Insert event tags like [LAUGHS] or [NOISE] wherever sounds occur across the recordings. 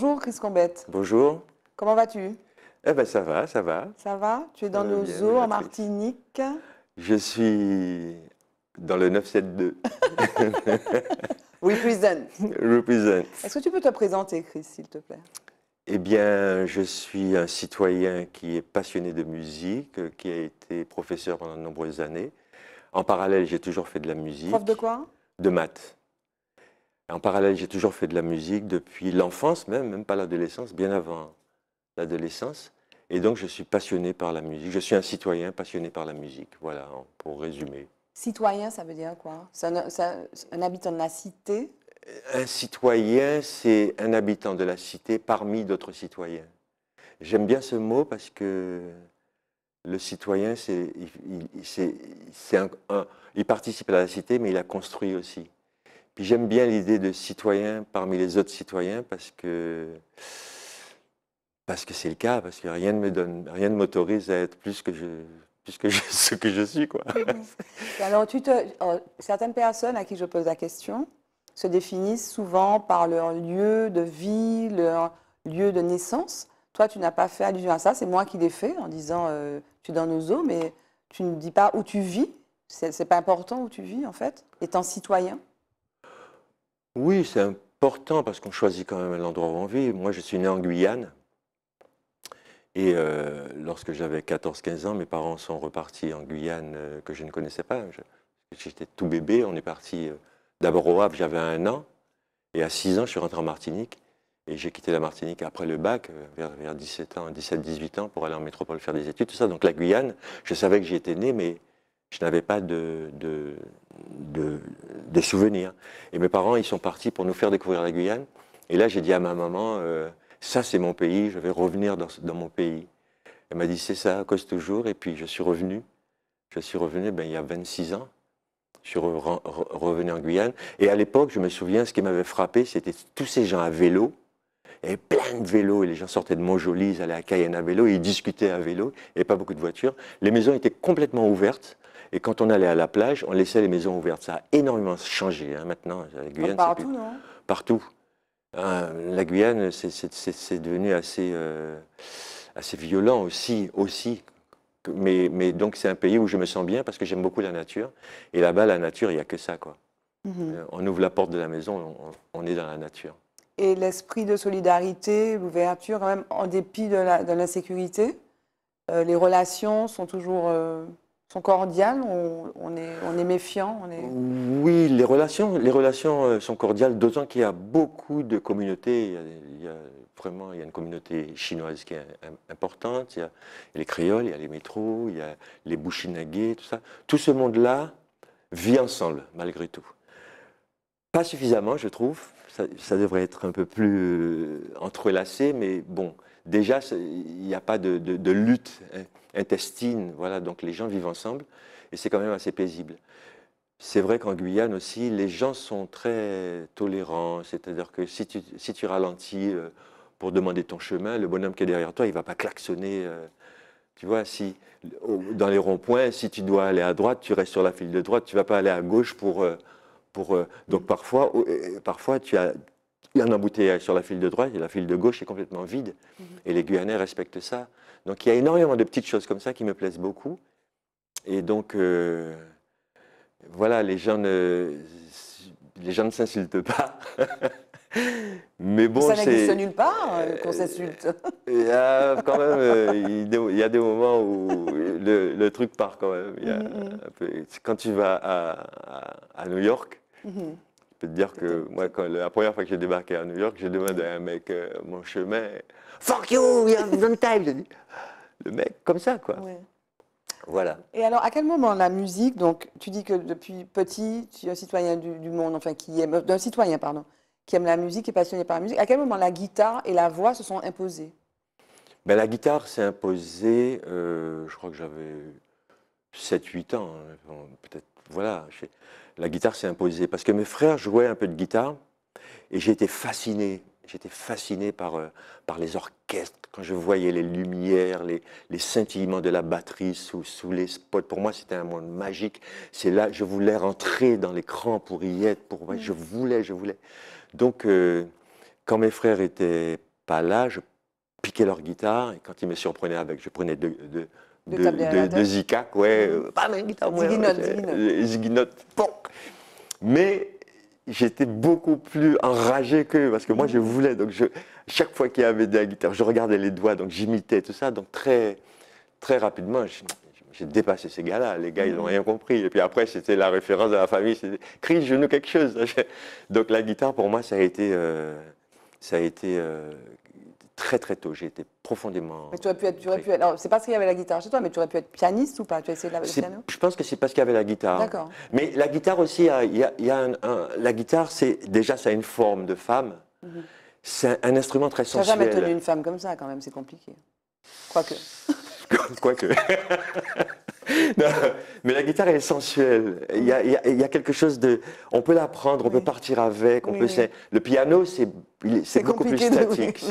Bonjour Chris Combette. Bonjour. Comment vas-tu Eh bien ça va, ça va. Ça va Tu es dans nos eaux en Martinique Je suis dans le 972. Represent. [LAUGHS] Represent. Est-ce que tu peux te présenter Chris, s'il te plaît eh bien, je suis un citoyen qui est passionné de musique, qui a été professeur pendant de nombreuses années. En parallèle, j'ai toujours fait de la musique. Prof de quoi De maths. En parallèle, j'ai toujours fait de la musique depuis l'enfance même, même pas l'adolescence, bien avant l'adolescence. Et donc, je suis passionné par la musique. Je suis un citoyen passionné par la musique. Voilà, pour résumer. Citoyen, ça veut dire quoi C'est un, habitant de la cité Un citoyen, c'est un habitant de la cité parmi d'autres citoyens. J'aime bien ce mot parce que le citoyen, c'est, il, il, un, il participe à la cité, mais il la construit aussi j'aime bien l'idée de citoyen parmi les autres citoyens parce que parce que c'est le cas, parce que rien ne me donne, rien ne m'autorise à être plus que je plus [LAUGHS] ce que je suis quoi. Alors tu te, certaines personnes à qui je pose la question se définissent souvent par leur lieu de vie, leur lieu de naissance. Toi, tu n'as pas fait allusion à ça, c'est moi qui l'ai fait en disant euh, tu es dans nos eaux, mais tu ne dis pas où tu vis, c'est pas important où tu vis en fait, étant citoyen. Oui, c'est important parce qu'on choisit quand même l'endroit où on vit. Moi, je suis né en Guyane. Et euh, lorsque j'avais 14-15 ans, mes parents sont repartis en Guyane euh, que je ne connaissais pas. J'étais tout bébé. On est parti euh, d'abord au Havre, j'avais un an. Et à 6 ans, je suis rentré en Martinique. Et j'ai quitté la Martinique après le bac, vers, 17 ans, 17-18 ans, pour aller en métropole faire des études, tout ça. Donc la Guyane, je savais que j'y étais né, mais je n'avais pas de, souvenirs. Et mes parents, ils sont partis pour nous faire découvrir la Guyane. Et là, j'ai dit à ma maman, euh, ça c'est mon pays, je vais revenir dans, mon pays. Elle m'a dit, c'est ça, cause toujours. Et puis je suis revenu. Je suis revenu ben, il y a 26 ans. Je suis revenu en Guyane. Et à l'époque, je me souviens, ce qui m'avait frappé, c'était tous ces gens à vélo. Il y avait plein de vélos. Et les gens sortaient de Montjoly, ils allaient à Cayenne à vélo, ils discutaient à vélo. et pas beaucoup de voitures. Les maisons étaient complètement ouvertes. Et quand on allait à la plage, on laissait les maisons ouvertes. Ça a énormément changé hein, maintenant. La ah, Guyane, partout, non Partout. Euh, la Guyane, c'est devenu assez, euh, assez violent aussi. aussi. Mais, mais donc, c'est un pays où je me sens bien parce que j'aime beaucoup la nature. Et là-bas, la nature, il n'y a que ça. quoi. Mhm. Euh, on ouvre la porte de la maison, on, est dans la nature. Et l'esprit de solidarité, l'ouverture, même en dépit de l'insécurité, les relations sont toujours sont cordiales on, est, on est méfiant Oui, les relations, les relations euh, sont cordiales, d'autant qu'il y a beaucoup de communautés. Il y a, vraiment il y a une communauté chinoise qui est importante, il y a les créoles, il y a les métros, il y a les bouchinagués, tout ça. Tout ce monde-là vit ensemble, malgré tout. Pas suffisamment, je trouve. Ça, devrait être un peu plus euh, entrelacé, mais bon, déjà, il n'y a pas de, lutte intestine. Voilà, donc les gens vivent ensemble et c'est quand même assez paisible. C'est vrai qu'en Guyane aussi, les gens sont très tolérants. C'est-à-dire que si tu, si tu ralentis euh, pour demander ton chemin, le bonhomme qui est derrière toi, il ne va pas klaxonner. Euh, tu vois, si dans les ronds-points, si tu dois aller à droite, tu restes sur la file de droite, tu ne vas pas aller à gauche pour. Euh, donc parfois, oh, parfois, tu as un embouteillage sur la file de droite et la file de gauche est complètement vide. Mhm. Et les Guyanais respectent ça. Donc il y a énormément de petites choses comme ça qui me plaisent beaucoup. Et donc, euh, voilà, les gens les gens ne s'insultent pas. [LAUGHS] Mais bon, ça n'existe nulle part euh, qu'on s'insulte. Euh, il y a quand même, euh, il y a des moments où le, truc part quand même. Mm-hmm. quand tu vas à, New York, mm-hmm. je peux te dire que moi, la première fois que j'ai débarqué à New York, j'ai demandé à un mec mon chemin. Fuck you, you have no time. Le mec, comme ça, quoi. Voilà. Et alors, à quel moment la musique, donc tu dis que depuis petit, tu es un citoyen du, du monde, enfin qui est, d'un citoyen, pardon, qui aime la musique, qui est passionné par la musique. À quel moment la guitare et la voix se sont imposées ben, La guitare s'est imposée, euh, je crois que j'avais 7-8 ans, hein. peut-être. Voilà, la guitare s'est imposée parce que mes frères jouaient un peu de guitare et j'étais fasciné. J'étais fasciné par, euh, par les orchestres, quand je voyais les lumières, les, les scintillements de la batterie sous, sous les spots. Pour moi, c'était un monde magique. C'est là, je voulais rentrer dans l'écran pour y être, pour, mm. je voulais, je voulais. Donc, euh, quand mes frères n'étaient pas là, je piquais leur guitare et quand ils me surprenaient avec, je prenais deux, deux, de, de, de, pas moi, Mais j'étais beaucoup plus enragé qu'eux, parce que moi je mhm. voulais, donc je, chaque fois qu'il y avait de la guitare, je regardais les doigts, donc j'imitais tout ça, donc très, très rapidement, j'ai dépassé ces gars-là. Les gars, ils n'ont rien compris. Et puis après, c'était la référence de la famille. C'était crie genou quelque chose. [LAUGHS] Donc la guitare, pour moi, ça a été, euh, ça a été euh, très très tôt. J'ai été profondément. Mais tu aurais pu être, tu aurais pu Alors c'est parce qu'il y avait la guitare chez toi, mais tu aurais pu être pianiste ou pas Tu as essayé de la, le piano Je pense que c'est parce qu'il y avait la guitare. D'accord. Mais la guitare aussi, il y a, un, la guitare, c'est déjà ça a une forme de femme. Mhm. C'est un, instrument très sensuel. Tu jamais tenu une femme comme ça quand même. C'est compliqué. Quoique. [LAUGHS] Quoique. [LAUGHS] mais la guitare est sensuelle. Il y, a, quelque chose de. On peut l'apprendre on peut partir avec. On peut, Le piano, c'est c'est beaucoup plus statique. [LAUGHS]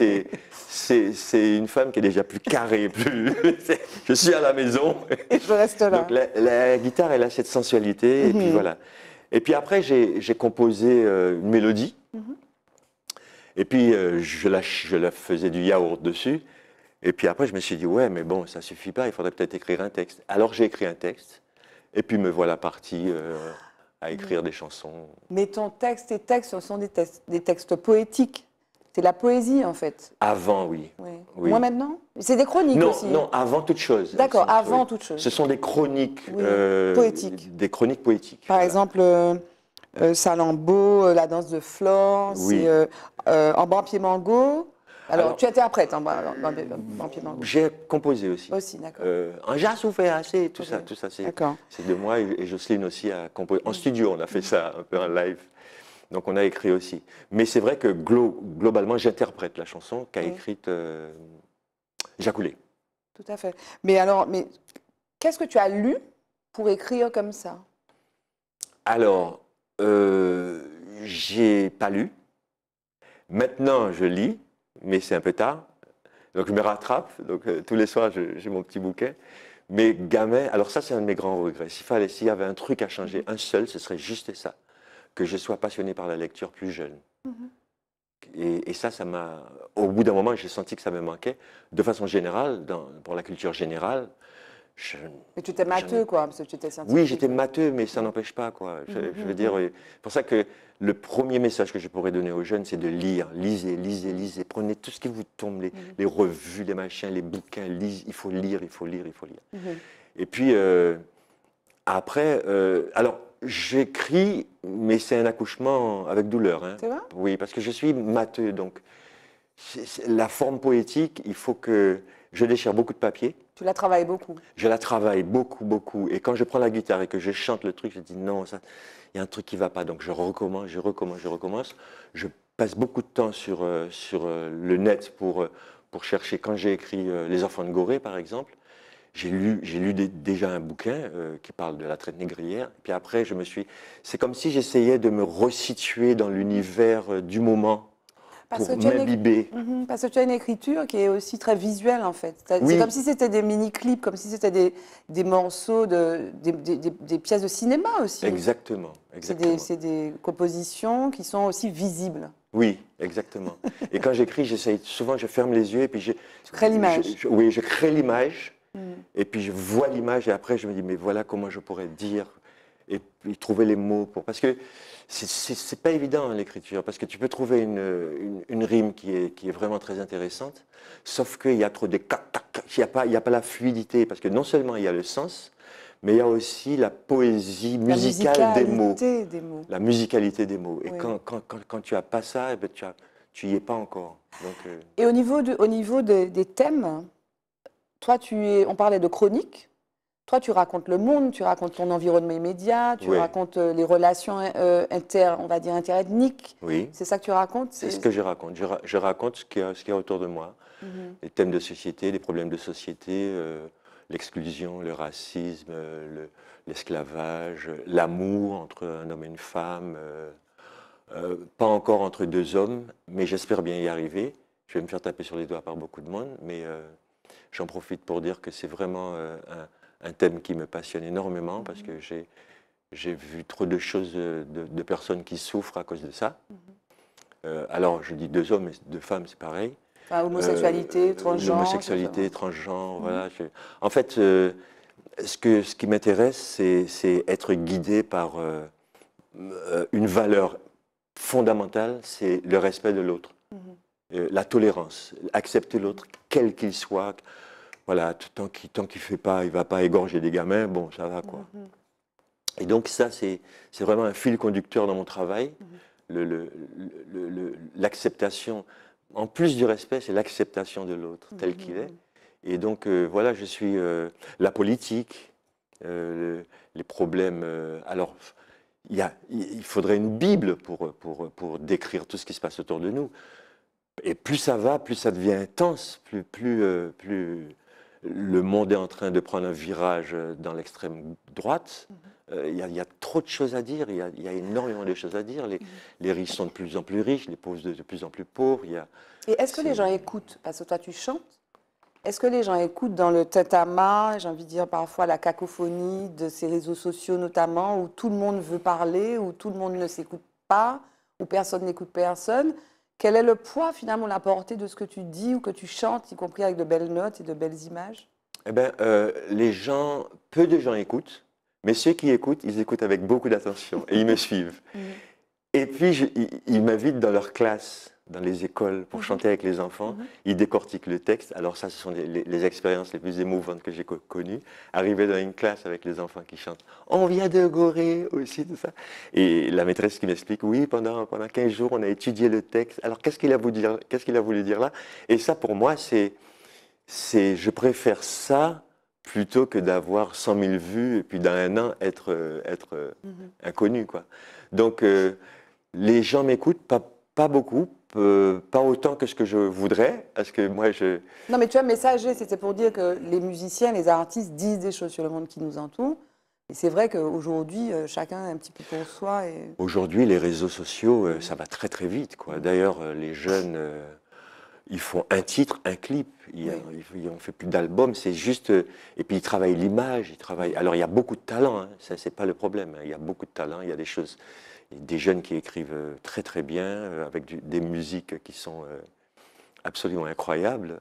C'est une femme qui est déjà plus carrée, plus. [LAUGHS] je suis à la maison. Et je reste là. la, guitare, elle a cette sensualité. Et puis mhm. voilà. Et puis après, j'ai composé euh, une mélodie. Mhm. Et puis euh, je, la, je la faisais du yaourt dessus. Et puis après, je me suis dit, ouais, mais bon, ça suffit pas, il faudrait peut-être écrire un texte. Alors j'ai écrit un texte, et puis me voilà parti euh, à écrire des chansons. Mais ton texte et textes, ce sont des textes, des textes poétiques. C'est la poésie, en fait. Avant, oui. Moi, maintenant C'est des chroniques aussi Non, avant toute chose. D'accord, avant toute chose. Ce sont des chroniques... Euh, poétiques. Des chroniques poétiques. Par exemple... Euh... euh Salambo, la danse de Flore, euh, en mango, alors, tu interprètes, hein, dans, J'ai composé aussi. Aussi, d'accord. Euh, un jazz fait assez, tout ça, tout ça, c'est de moi et, et, Jocelyne aussi a composé. En studio, on a fait ça, un peu en live. Donc on a écrit aussi. Mais c'est vrai que globalement, j'interprète la chanson qu'a écrite euh, Jacoulet. Tout à fait. Mais alors, mais qu'est-ce que tu as lu pour écrire comme ça Alors, euh, j'ai pas lu. Maintenant, je lis mais c'est un peu tard. Donc je me rattrape, donc euh, tous les soirs j'ai mon petit bouquet. Mais gamin, alors ça c'est un de mes grands regrets. S'il fallait, s'il y avait un truc à changer, mhm. un seul, ce serait juste ça, que je sois passionné par la lecture plus jeune. Mhm. et, ça, ça m'a, au bout d'un moment, j'ai senti que ça me manquait. De façon générale, pour la culture générale, mais tu étais matheux, quoi, parce que tu étais scientifique. Oui, j'étais matheux, mais ça n'empêche pas, quoi. Je, mm-hmm, veux dire, c'est mm-hmm. euh, pour ça que le premier message que je pourrais donner aux jeunes, c'est de lire. Lisez, lisez, lisez. Prenez tout ce qui vous tombe, les, mm-hmm. revues, les machins, les bouquins. lisez. il faut lire, il faut lire, il faut lire. Et puis, euh, après, euh, alors, j'écris, mais c'est un accouchement avec douleur. Hein. C'est vrai Oui, parce que je suis matheux, donc la forme poétique, il faut que je déchire beaucoup de papier. Tu la travailles beaucoup. Je la travaille beaucoup, beaucoup. Et quand je prends la guitare et que je chante le truc, je dis non, ça, il y a un truc qui ne va pas. Donc je recommence, je recommence, je recommence. Je passe beaucoup de temps sur, euh, sur euh, le net pour, euh, pour chercher. Quand j'ai écrit Les Enfants de Gorée, par exemple, j'ai lu, j'ai lu déjà un bouquin qui parle de la traite négrière. Et puis après, je me suis. C'est comme si j'essayais de me resituer dans l'univers du moment Mhm, parce que tu as une écriture qui est aussi très visuelle, en fait. C'est comme si c'était des mini-clips, comme si c'était des, des, morceaux, de, des, pièces de cinéma aussi. Exactement. exactement. C'est des, compositions qui sont aussi visibles. Oui, exactement. et quand j'écris, j'essaye souvent, je ferme les yeux et puis je... crée l'image. Oui, je crée l'image. Mm. Et puis je vois l'image et après je me dis mais voilà comment je pourrais dire et, et trouver les mots pour parce que c'est pas évident l'écriture, parce que tu peux trouver une, une, rime qui est, qui est vraiment très intéressante, sauf qu'il y a trop de il n'y a, pas, la fluidité, parce que non seulement il y a le sens, mais il y a aussi la poésie musicale des, mots. des, mots. La musicalité des mots. Et quand, quand, quand, tu n'as pas ça, eh ben, tu, n'y tu y es pas encore. Euh, Et au niveau, au niveau des thèmes, toi, tu on parlait de chronique, toi, tu racontes le monde, tu racontes ton environnement immédiat, tu racontes euh, les relations euh, inter, on va dire interethniques. Oui. C'est ça que tu racontes C'est ce que je raconte. Je, raconte ce qu'il y, a autour de moi. Mhm. Les thèmes de société, les problèmes de société, euh, l'exclusion, le racisme, l'esclavage, l'amour entre un homme et une femme. pas encore entre deux hommes, mais j'espère bien y arriver. Je vais me faire taper sur les doigts par beaucoup de monde, mais j'en profite pour dire que c'est vraiment un un thème qui me passionne énormément parce que j'ai, j'ai vu trop de choses, euh, de, personnes qui souffrent à cause de ça. Euh, alors, je dis deux hommes et deux femmes, c'est pareil. Ah, homosexualité, euh, transgenre. Homosexualité, transgenre, mhm. voilà. En fait, ce, que, ce qui m'intéresse, c'est, être guidé par une valeur fondamentale, c'est le respect de l'autre, mhm. la tolérance, accepter l'autre, quel qu'il soit, voilà, tant qu'il ne fait pas, il va pas égorger des gamins, bon, ça va quoi. Mhm. Et donc ça, c'est vraiment un fil conducteur dans mon travail. Mhm. L'acceptation, en plus du respect, c'est l'acceptation de l'autre tel mhm. qu'il est. Et donc euh, voilà, je suis euh, la politique, euh, les problèmes. alors, y a, il faudrait une Bible pour, pour, décrire tout ce qui se passe autour de nous. Et plus ça va, plus ça devient intense, plus, plus, plus, le monde est en train de prendre un virage euh, dans l'extrême droite. Mhm. Euh, il y, a trop de choses à dire, il y, a énormément de choses à dire. Mhm. Les, riches sont de plus en plus riches, les pauvres de, plus en plus pauvres. Y Et est-ce que les gens écoutent Parce que toi, tu chantes. Est-ce que les gens écoutent dans le tête à j'ai envie de dire parfois la cacophonie de ces réseaux sociaux notamment, où tout le monde veut parler, où tout le monde ne s'écoute pas, où personne n'écoute personne quel est le poids finalement, la portée de ce que tu dis ou que tu chantes, y compris avec de belles notes et de belles images Eh ben, euh, les gens, peu de gens écoutent, mais ceux qui écoutent, ils écoutent avec beaucoup d'attention et ils me [LAUGHS] suivent. Et puis, ils m'invitent dans leur classe dans les écoles pour mhm. chanter avec les enfants. il mhm. Ils décortiquent le texte. Alors ça, ce sont les, expériences les plus émouvantes que j'ai connues. Arriver dans une classe avec les enfants qui chantent « On vient de Gorée !» aussi, tout ça. Et la maîtresse qui m'explique « Oui, pendant, pendant 15 jours, on a étudié le texte. Alors qu'est-ce qu'il a, voulu dire, Qu'est-ce qu'il a voulu dire là ?» Et ça, pour moi, c'est... Je préfère ça plutôt que d'avoir 100 000 vues et puis dans un an être, être mhm. inconnu. Quoi. Donc, euh, les gens m'écoutent pas pas beaucoup, euh, pas autant que ce que je voudrais, parce que moi je... Non mais tu as messager, c'était pour dire que les musiciens, les artistes disent des choses sur le monde qui nous entoure. Et c'est vrai qu'aujourd'hui, euh, chacun est un petit peu pour soi. Et... Aujourd'hui, les réseaux sociaux, euh, ça va très très vite. D'ailleurs, les jeunes, ils font un titre, un clip. Ils, oui. fait plus d'albums, c'est juste... Et puis ils travaillent l'image, travaillent... Alors il y a beaucoup de talent, ce hein, ça c'est pas le problème. Hein. Il y a beaucoup de talent, il y a des choses des jeunes qui écrivent euh, très très bien, euh, avec des musiques qui sont euh, absolument incroyables.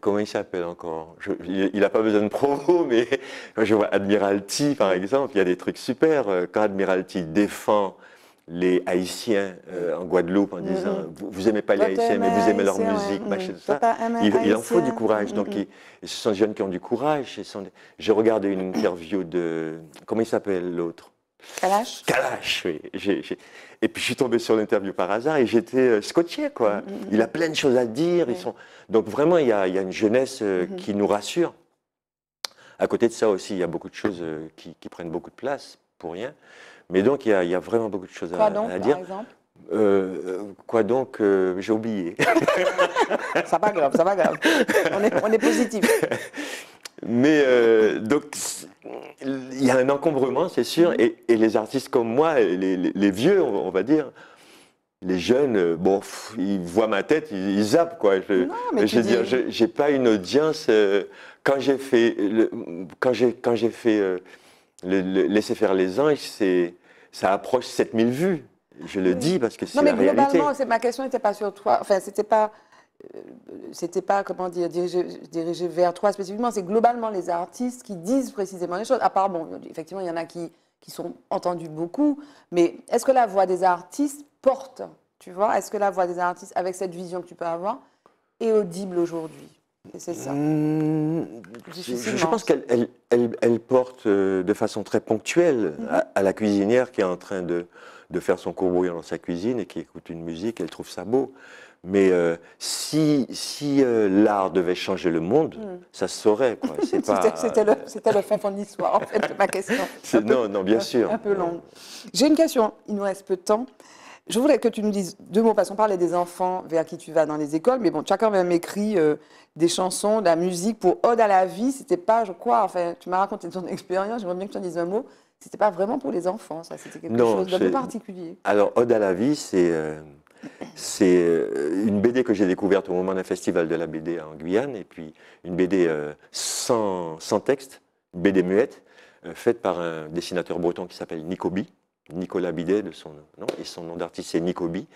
comment il s'appelle encore Il n'a pas besoin de promo, [LAUGHS] mais je vois Admiralty par exemple, il y a des trucs super. Quand Admiralty défend les Haïtiens en Guadeloupe en disant vous, n'aimez aimez pas les Haïtiens mais vous aimez leur musique mm. ça il, en faut du courage donc ce sont des jeunes qui ont du courage sont, regardé une interview de comment il s'appelle l'autre Kalash Kalash, oui. Et puis je suis tombé sur l'interview par hasard et j'étais euh, scotché, quoi. Mm, mm, mm. Il a plein de choses à dire. Ils sont... Donc vraiment, il y, a, une jeunesse euh, mm-hmm. qui nous rassure. À côté de ça aussi, il y a beaucoup de choses euh, qui, prennent beaucoup de place, pour rien. Mais donc, il y a, vraiment beaucoup de choses à, dire. Par exemple quoi donc J'ai oublié. [LAUGHS] ça va grave, ça va grave. On est, on est positif. [LAUGHS] Mais euh, donc, il y a un encombrement, c'est sûr. Mhm. Et, les artistes comme moi, les, vieux, on, va dire, les jeunes, euh, bon, ils voient ma tête, ils, zappent, quoi. Je, non, mais je veux dis... dire, j'ai pas une audience. Euh, quand j'ai fait, quand j'ai, quand j'ai fait le, Laisser faire les anges, c'est, ça approche 7000 vues. Je le dis parce que c'est la réalité. Non, mais globalement, ma question n'était pas sur toi. Enfin, c'était pas c'était pas comment dire dirigé, vers toi spécifiquement, c'est globalement les artistes qui disent précisément les choses. À part bon, effectivement, il y en a qui qui sont entendus beaucoup, mais est-ce que la voix des artistes porte, tu vois Est-ce que la voix des artistes, avec cette vision que tu peux avoir, est audible aujourd'hui C'est ça. Mmh, je pense qu'elle elle, porte euh, de façon très ponctuelle mhm. à, la cuisinière qui est en train de, de faire son courbouillon dans sa cuisine et qui écoute une musique, elle trouve ça beau. Mais euh, si, si euh, l'art devait changer le monde, hmm. ça se saurait. [LAUGHS] C'était le fin de l'histoire, en fait, ma question. [LAUGHS] Non, non, bien sûr. Un peu long. J'ai une question, il nous reste peu de temps. Je voulais que tu nous dises deux mots, parce qu'on parlait des enfants vers qui tu vas dans les écoles, mais bon, tu as quand même écrit euh, des chansons, de la musique pour Ode à la vie. C'était pas, je crois, enfin, tu m'as raconté ton [LAUGHS] expérience, j'aimerais bien que tu en dises un mot. C'était pas vraiment pour les enfants, ça, c'était quelque chose de particulier. Alors, Ode à la vie, c'est. C'est euh, une BD que j'ai découverte au moment d'un festival de la BD en Guyane, et puis une BD euh, sans, texte, une BD muette, euh, faite par un dessinateur breton qui s'appelle Nicobi, Nicolas Bidet de son nom, et son nom d'artiste c'est Nicobi.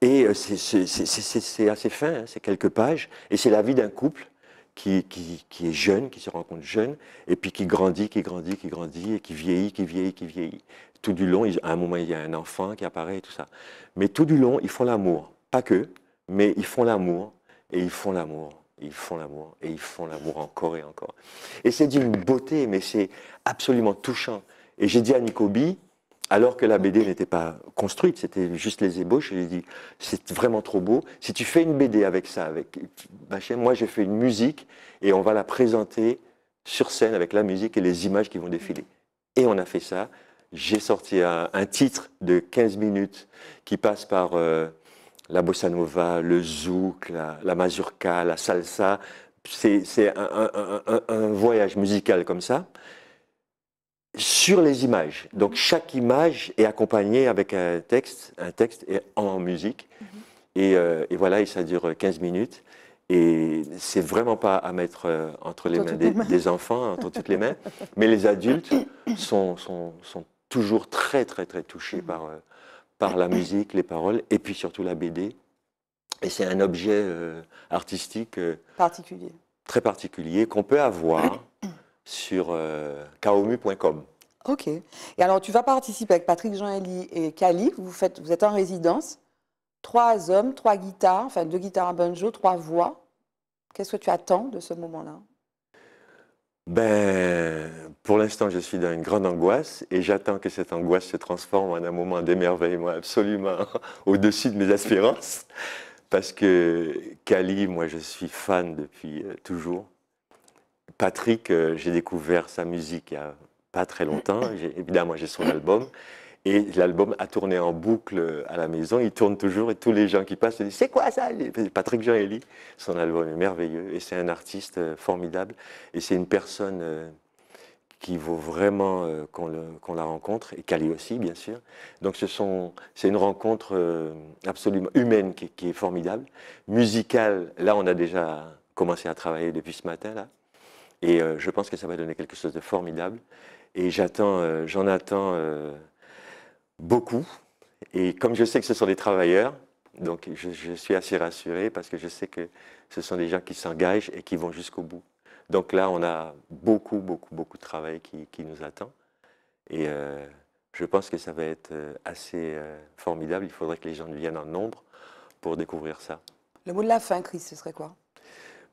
Et c'est assez fin, hein, c'est quelques pages, et c'est la vie d'un couple qui, est jeune, qui se rencontre jeune, et puis qui grandit, qui grandit, qui grandit, et qui vieillit, qui vieillit, qui vieillit. Tout du long, à un moment, il y a un enfant qui apparaît et tout ça. Mais tout du long, ils font l'amour. Pas que, mais ils font l'amour, et ils font l'amour, ils font l'amour, et ils font l'amour encore et encore. Et c'est d'une beauté, mais c'est absolument touchant. Et j'ai dit à Nicobi, alors que la BD n'était pas construite, c'était juste les ébauches. Et j'ai dit, c'est vraiment trop beau. Si tu fais une BD avec ça, avec bah, moi j'ai fait une musique et on va la présenter sur scène avec la musique et les images qui vont défiler. Et on a fait ça. J'ai sorti un, titre de 15 minutes qui passe par euh, la bossa nova, le zouk, la, mazurka, la salsa. C'est un voyage musical comme ça sur les images. Donc chaque image est accompagnée avec un texte, un texte en musique. Mhm. Euh, et, voilà, et ça dure 15 euh, minutes. Et c'est vraiment pas à mettre euh, entre les, mains des, enfants, entre toutes les mains. Mais les adultes [COUGHS] sont, sont, toujours très, très, très touchés mhm. par, par la musique, les paroles, et puis surtout la BD. Et c'est un objet artistique particulier. très particulier qu'on peut avoir sur euh, kaomu.com. Ok. Et alors, tu vas participer avec Patrick jean eli et Kali. Vous, vous êtes en résidence. Trois hommes, trois guitares, enfin deux guitares à banjo, trois voix. Qu'est-ce que tu attends de ce moment-là ben, pour l'instant, je suis dans une grande angoisse et j'attends que cette angoisse se transforme en un moment d'émerveillement absolument [LAUGHS] au-dessus de mes espérances. Parce que Kali, moi, je suis fan depuis euh, toujours. Patrick, euh, j'ai découvert sa musique il n'y a pas très longtemps. [LAUGHS] Évidemment, j'ai son album. Et l'album a tourné en boucle euh, à la maison. Il tourne toujours et tous les gens qui passent se disent C'est quoi ça Patrick Jean-Élie, son album est merveilleux. Et c'est un artiste euh, formidable. Et c'est une personne qui vaut vraiment qu'on la rencontre. Et Cali aussi, bien sûr. Donc c'est une rencontre absolument humaine qui est formidable. Musicale, là, on a déjà commencé à travailler depuis ce matin. là. Et euh, je pense que ça va donner quelque chose de formidable. Et j'attends, euh, j'en attends euh, beaucoup. Et comme je sais que ce sont des travailleurs, donc je, suis assez rassuré parce que je sais que ce sont des gens qui s'engagent et qui vont jusqu'au bout. Donc là, on a beaucoup, beaucoup, beaucoup de travail qui, nous attend. Et je pense que ça va être assez formidable. Il faudrait que les gens viennent en nombre pour découvrir ça. Le mot de la fin, Chris, ce serait quoi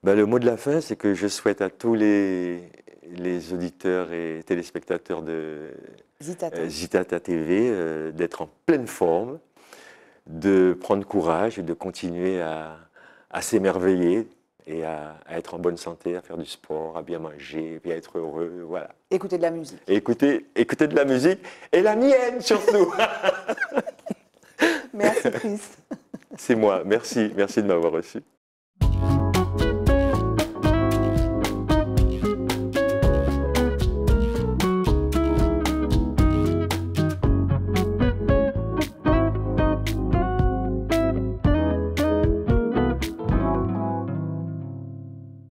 bah, le mot de la fin, c'est que je souhaite à tous les, auditeurs et téléspectateurs de Zitata, euh, TV euh, d'être en pleine forme, de prendre courage et de continuer à, s'émerveiller et à, être en bonne santé, à faire du sport, à bien manger, et à être heureux, voilà. Écouter de la musique. écoutez écoutez de la musique, et la mienne surtout [LAUGHS] Merci Chris. C'est moi, merci, merci de m'avoir reçu.